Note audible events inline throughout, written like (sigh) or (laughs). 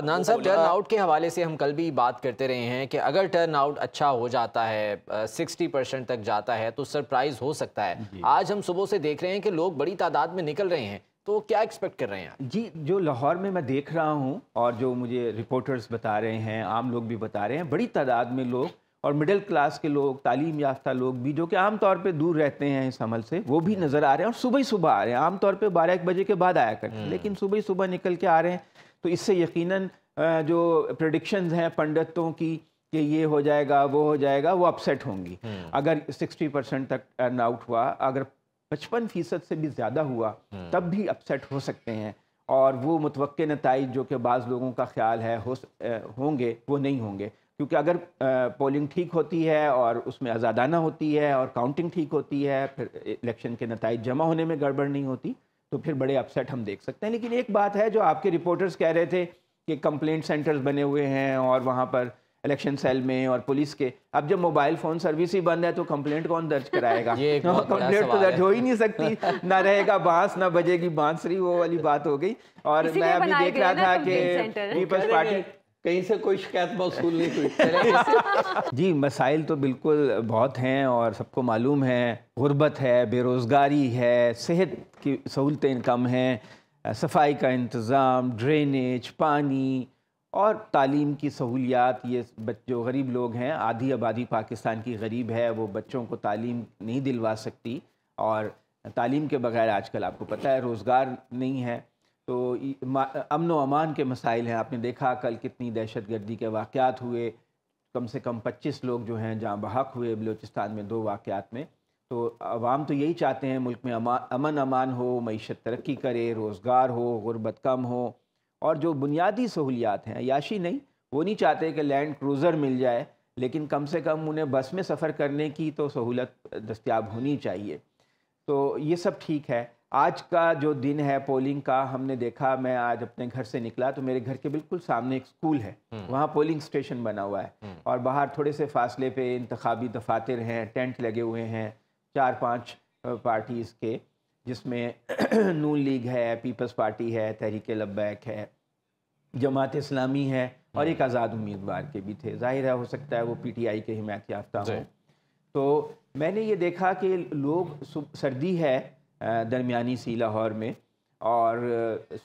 अदनान साहब turn out के हवाले से हम कल भी बात करते रहे हैं कि अगर टर्न आउट अच्छा हो जाता है सिक्सटी परसेंट तक जाता है तो सरप्राइज हो सकता है आज हम सुबह से देख रहे हैं कि लोग बड़ी तादाद में निकल रहे हैं तो क्या एक्सपेक्ट कर रहे हैं जी जो लाहौर में मैं देख रहा हूँ और जो मुझे रिपोर्टर्स बता रहे हैं आम लोग भी बता रहे हैं बड़ी तादाद में लोग और मिडिल क्लास के लोग तालीम याफ्ता लोग भी जो कि आम तौर पे दूर रहते हैं इस अमल से वो भी नज़र आ रहे हैं और सुबह ही सुबह आ रहे हैं आम तौर पे बारह एक बजे के बाद आया करते हैं हम्म। लेकिन सुबह ही सुबह निकल के आ रहे हैं तो इससे यकीनन जो प्रडिक्शन हैं पंडितों की कि ये हो जाएगा वो हो जाएगा वो अपसेट होंगी हम्म। अगर सिक्सटी परसेंट तक टर्न आउट हुआ अगर पचपन फ़ीसद से भी ज़्यादा हुआ हम्म। तब भी अपसेट हो सकते हैं और वो मुतव नतज जो कि बाज़ लोगों का ख्याल है हो होंगे वो नहीं होंगे क्योंकि अगर पोलिंग ठीक होती है और उसमें आज़ादाना होती है और काउंटिंग ठीक होती है फिर इलेक्शन के नतज जमा होने में गड़बड़ नहीं होती तो फिर बड़े अपसेट हम देख सकते हैं लेकिन एक बात है जो आपके रिपोर्टर्स कह रहे थे कि कंप्लेंट सेंटर्स बने हुए हैं और वहाँ पर इलेक्शन सेल में और पुलिस के अब जब मोबाइल फोन सर्विस ही बंद है तो कंप्लेंट कौन दर्ज कराएगा (laughs) कंप्लेंट (laughs) तो दर्ज हो ही नहीं सकती ना रहेगा बांस ना बजेगी बांसरी वो वाली बात हो गई और मैं अभी देख रहा था कि पीपल्स पार्टी कहीं से कोई शिकायत मौसू नहीं हुई (laughs) जी मसाइल तो बिल्कुल बहुत हैं और सबको मालूम है गुर्बत है बेरोज़गारी है सेहत की सहूलतें कम हैं सफाई का इंतज़ाम ड्रेनेज पानी और तालीम की सहूलियात ये जो गरीब लोग हैं आधी आबादी पाकिस्तान की गरीब है वो बच्चों को तालीम नहीं दिलवा सकती और तालीम के बगैर आजकल आपको पता है रोज़गार नहीं है तो अमन व अमान के मसाइल हैं आपने देखा कल कितनी दहशत गर्दी के वाक़ हुए कम से कम पच्चीस लोग जो हैं जहाँ बहक हुए बलूचिस्तान में दो वाक़ात में तो आवाम तो यही चाहते हैं मुल्क में अमन अमान हो मीशत तरक्की करे रोज़गार हो गुरबत कम हो और जो बुनियादी सहूलियात हैं याशी नहीं वो नहीं चाहते कि लैंड क्रूज़र मिल जाए लेकिन कम से कम उन्हें बस में सफ़र करने की तो सहूलत दस्तियाब होनी चाहिए तो ये सब ठीक है आज का जो दिन है पोलिंग का हमने देखा मैं आज अपने घर से निकला तो मेरे घर के बिल्कुल सामने एक स्कूल है हम्म। वहाँ पोलिंग स्टेशन बना हुआ है हम्म। और बाहर थोड़े से फासले पे इंतबी दफातर हैं टेंट लगे हुए हैं चार पांच पार्टीज़ के जिसमें (clears throat) नून लीग है पीपल्स पार्टी है तहरीक लब्बैक है जमात इस्लामी है और हम्म। एक आज़ाद उम्मीदवार के भी थे जाहिर है हो सकता है वो पीटीआई के हिमायत याफ्ता हों तो मैंने ये देखा कि लोग सर्दी है दरमियानी सी लाहौर में और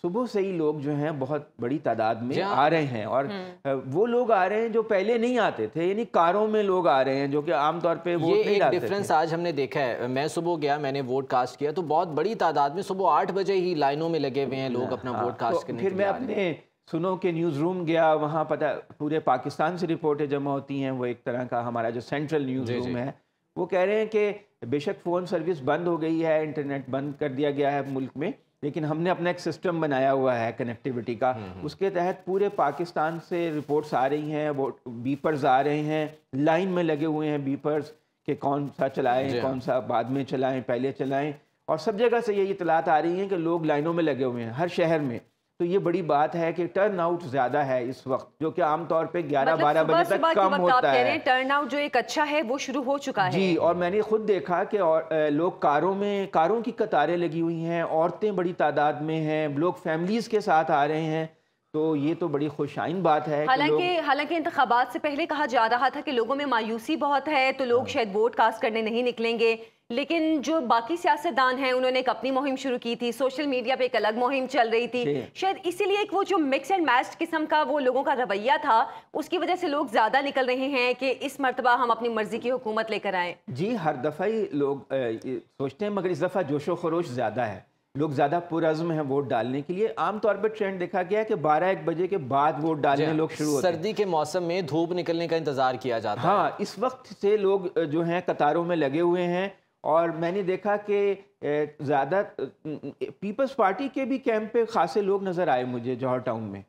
सुबह से ही लोग जो हैं बहुत बड़ी तादाद में आ रहे हैं और हम्म। वो लोग आ रहे हैं जो पहले नहीं आते थे यानी कारों में लोग आ रहे हैं जो कि आमतौर पर वो एक डिफरेंस आज हमने देखा है मैं सुबह गया मैंने वोट कास्ट किया तो बहुत बड़ी तादाद में सुबह आठ बजे ही लाइनों में लगे हुए हैं लोग अपना हाँ। वोट कास्ट तो करने फिर मैं अपने सुनो के न्यूज़ रूम गया वहाँ पता पूरे पाकिस्तान से रिपोर्टें जमा होती हैं वो एक तरह का हमारा जो सेंट्रल न्यूज़ रूम है वो कह रहे हैं कि बेशक फ़ोन सर्विस बंद हो गई है इंटरनेट बंद कर दिया गया है मुल्क में लेकिन हमने अपना एक सिस्टम बनाया हुआ है कनेक्टिविटी का हम्म, हम्म। उसके तहत पूरे पाकिस्तान से रिपोर्ट्स आ रही हैं वो बीपर्स आ रहे हैं लाइन में लगे हुए हैं बीपर्स के कौन सा चलाएं हाँ। कौन सा बाद में चलाएं पहले चलाएं और सब जगह से ये इतलात आ रही हैं कि लोग लाइनों में लगे हुए हैं हर शहर में तो ये बड़ी बात है कि टर्न आउट ज्यादा है इस वक्त जो कि आमतौर पे 11 मतलब 12 बजे तक कम होता है टर्न आउट जो एक अच्छा है वो शुरू हो चुका जी, है जी और मैंने खुद देखा कि और लोग कारों में कारों की कतारें लगी हुई हैं औरतें बड़ी तादाद में हैं लोग फैमिलीज के साथ आ रहे हैं तो ये तो बड़ी खुशाइन बात है हालांकि हालांकि इंतबात से पहले कहा जा रहा था कि लोगों में मायूसी बहुत है तो लोग हाँ। शायद वोट कास्ट करने नहीं निकलेंगे लेकिन जो बाकी सियासतदान हैं उन्होंने एक अपनी मुहिम शुरू की थी सोशल मीडिया पे एक अलग मुहिम चल रही थी शायद इसीलिए एक वो जो मिक्स एंड मैच किस्म का वो लोगों का रवैया था उसकी वजह से लोग ज़्यादा निकल रहे हैं कि इस मरतबा हम अपनी मर्जी की हुकूमत लेकर आए जी हर दफ़ा ही लोग सोचते हैं मगर इस दफ़ा जोशो खरोश ज़्यादा है लोग ज़्यादा पुरज़म है वोट डालने के लिए आमतौर पर ट्रेंड देखा गया है कि बारह एक बजे के बाद वोट डालने हाँ, लोग शुरू होते सर्दी के मौसम में धूप निकलने का इंतज़ार किया जाता हाँ, है हाँ इस वक्त से लोग जो है कतारों में लगे हुए हैं और मैंने देखा कि ज़्यादा पीपल्स पार्टी के भी कैंप पे खासे लोग नज़र आए मुझे जौहर टाउन में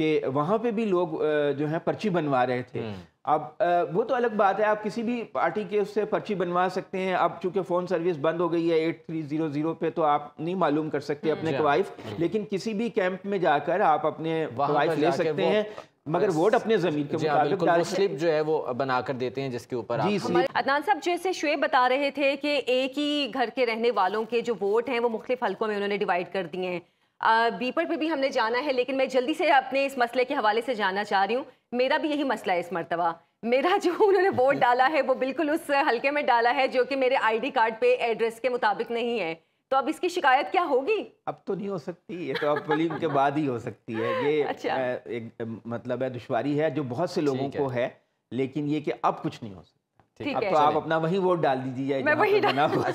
कि वहाँ पे भी लोग जो हैं पर्ची बनवा रहे थे हम्म। अब वो तो अलग बात है आप किसी भी पार्टी के उससे पर्ची बनवा सकते हैं अब चूंकि फ़ोन सर्विस बंद हो गई है एट थ्री ज़ीरो ज़ीरो पे तो आप नहीं मालूम कर सकते हम्म। अपने हाँ। वाइफ लेकिन किसी भी कैंप में जाकर आप अपने वाइफ ले सकते हैं मगर वोट अपने जमीन के हाँ, मुताबिक स्लिप जो है वो बनाकर देते हैं जिसके ऊपर अदनान साहब जैसे शुएब बता रहे थे कि एक ही घर के रहने वालों के जो वोट हैं वो मुख्तलिफ हल्कों में उन्होंने डिवाइड कर दिए हैं बीपर पे भी हमने जाना है लेकिन मैं जल्दी से अपने इस मसले के हवाले से जाना चाह रही हूँ मेरा भी यही मसला है इस मरतबा मेरा जो (laughs) उन्होंने वोट डाला है वो बिल्कुल उस हल्के में डाला है जो कि मेरे आईडी कार्ड पे एड्रेस के मुताबिक नहीं है तो अब इसकी शिकायत क्या होगी अब तो नहीं हो सकती ये तो अब वलीम के बाद ही हो सकती है ये अच्छा। एक मतलब है दुश्वारी है जो बहुत से लोगों को है लेकिन ये कि अब कुछ नहीं हो सकता ठीक है तो आप अपना वही वोट डाल दीजिए मैं वही अच्छा (laughs)